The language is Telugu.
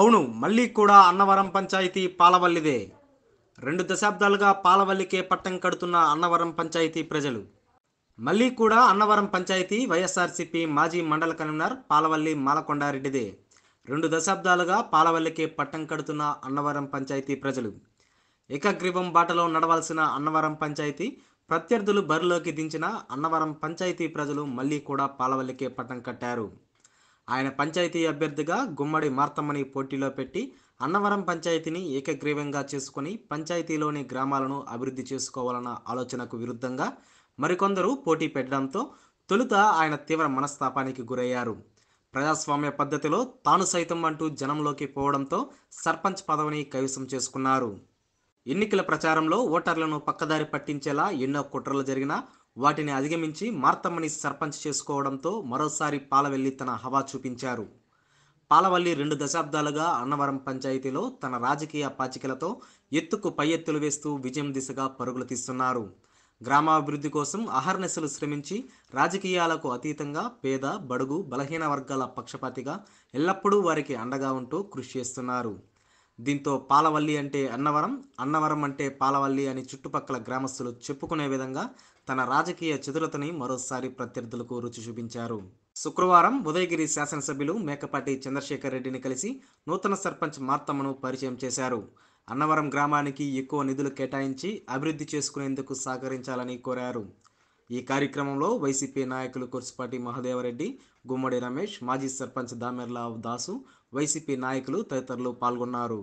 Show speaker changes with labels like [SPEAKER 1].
[SPEAKER 1] అవును మళ్ళీ కూడా అన్నవరం పంచాయతీ పాలవల్లిదే రెండు దశాబ్దాలుగా పాలవల్లికే పట్టం కడుతున్న అన్నవరం పంచాయతీ ప్రజలు మళ్ళీ కూడా అన్నవరం పంచాయతీ వైఎస్ఆర్సీపీ మాజీ మండల కన్వీనర్ పాలవల్లి మాలకొండారెడ్డిదే రెండు దశాబ్దాలుగా పాలవల్లికే పట్టం కడుతున్న అన్నవరం పంచాయతీ ప్రజలు ఏకగ్రీవం బాటలో నడవాల్సిన అన్నవరం పంచాయతీ ప్రత్యర్థులు బరిలోకి దించిన అన్నవరం పంచాయతీ ప్రజలు మళ్ళీ కూడా పాలవల్లికే పట్టం కట్టారు ఆయన పంచాయతీ అభ్యర్థిగా గుమ్మడి మార్తమ్మని పోటీలో పెట్టి అన్నవరం పంచాయతీని ఏకగ్రీవంగా చేసుకుని పంచాయతీలోని గ్రామాలను అభివృద్ధి చేసుకోవాలన్న ఆలోచనకు విరుద్ధంగా మరికొందరు పోటీ పెట్టడంతో తొలుత ఆయన తీవ్ర మనస్తాపానికి గురయ్యారు ప్రజాస్వామ్య పద్ధతిలో తాను సైతం అంటూ జనంలోకి పోవడంతో సర్పంచ్ పదవిని కైవసం చేసుకున్నారు ఎన్నికల ప్రచారంలో ఓటర్లను పక్కదారి పట్టించేలా ఎన్నో కుట్రలు జరిగినా వాటిని అధిగమించి మార్తమ్మని సర్పంచ్ చేసుకోవడంతో మరోసారి పాలవెల్లి తన హవా చూపించారు పాలవల్లి రెండు దశాబ్దాలుగా అన్నవరం పంచాయతీలో తన రాజకీయ పాచికలతో ఎత్తుకు పై ఎత్తులు వేస్తూ విజయం దిశగా పరుగులు తీస్తున్నారు గ్రామాభివృద్ధి కోసం అహర్నిశలు శ్రమించి రాజకీయాలకు అతీతంగా పేద బడుగు బలహీన వర్గాల పక్షపాతిగా ఎల్లప్పుడూ వారికి అండగా ఉంటూ కృషి చేస్తున్నారు దీంతో పాలవల్లి అంటే అన్నవరం అన్నవరం అంటే పాలవల్లి అని చుట్టుపక్కల గ్రామస్తులు చెప్పుకునే విధంగా తన రాజకీయ చతురతని మరోసారి ప్రత్యర్థులకు రుచి చూపించారు శుక్రవారం ఉదయగిరి శాసనసభ్యులు మేకపాటి చంద్రశేఖర్ రెడ్డిని కలిసి నూతన సర్పంచ్ మార్తమ్మను పరిచయం చేశారు అన్నవరం గ్రామానికి ఎక్కువ నిధులు కేటాయించి అభివృద్ధి చేసుకునేందుకు సహకరించాలని కోరారు ఈ కార్యక్రమంలో వైసీపీ నాయకులు కుర్సుపాటి మహదేవరెడ్డి గుమ్మడి రమేష్ మాజీ సర్పంచ్ దామెర్లా దాసు వైసీపీ నాయకులు తదితరులు పాల్గొన్నారు